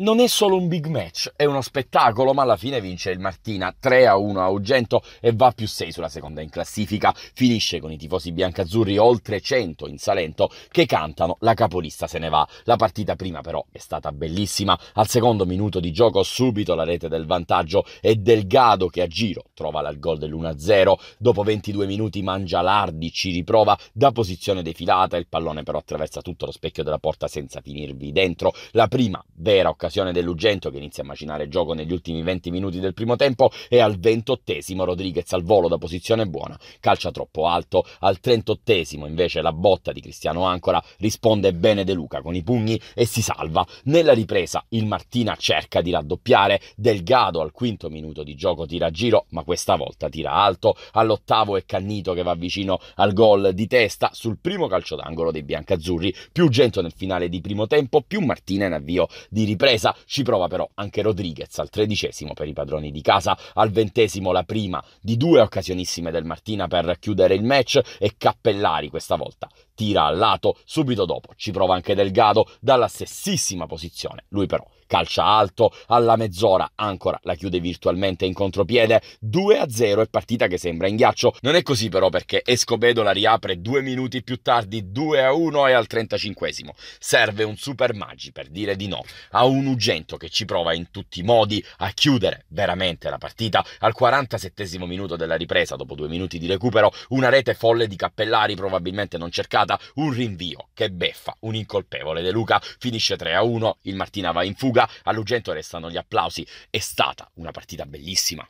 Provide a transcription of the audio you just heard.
non è solo un big match, è uno spettacolo, ma alla fine vince il Martina 3 a 1 a Ugento e va più 6 sulla seconda in classifica. Finisce con i tifosi biancazzurri oltre 100 in Salento che cantano la capolista se ne va. La partita prima però è stata bellissima. Al secondo minuto di gioco subito la rete del vantaggio è Delgado che a giro trova il gol dell'1-0. Dopo 22 minuti Mangialardi ci riprova da posizione defilata, il pallone però attraversa tutto lo specchio della porta senza finirvi dentro. La prima vera occasione occasione dell'Ugento che inizia a macinare gioco negli ultimi 20 minuti del primo tempo e al 28esimo Rodriguez al volo da posizione buona, calcia troppo alto, al 38esimo invece la botta di Cristiano Ancora risponde bene De Luca con i pugni e si salva. Nella ripresa il Martina cerca di raddoppiare, Delgado al quinto minuto di gioco tira a giro ma questa volta tira alto, all'ottavo è Cannito che va vicino al gol di testa sul primo calcio d'angolo dei biancazzurri, più Gento nel finale di primo tempo, più Martina in avvio di ripresa difesa ci prova però anche Rodriguez al tredicesimo per i padroni di casa, al ventesimo la prima di due occasionissime del Martina per chiudere il match e Cappellari questa volta tira al lato, subito dopo ci prova anche Delgado dalla stessissima posizione, lui però calcia alto alla mezz'ora, ancora la chiude virtualmente in contropiede, 2-0 e partita che sembra in ghiaccio. Non è così però perché Escobedo la riapre due minuti più tardi, 2-1 e al 35esimo. Serve un super Maggi per dire di no a un Ugento che ci prova in tutti i modi a chiudere veramente la partita. Al 47esimo minuto della ripresa, dopo due minuti di recupero, una rete folle di Cappellari probabilmente non cercata, un rinvio che beffa un incolpevole De Luca, finisce 3-1, il Martina va in fuga, all'Ugento restano gli applausi. È stata una partita bellissima.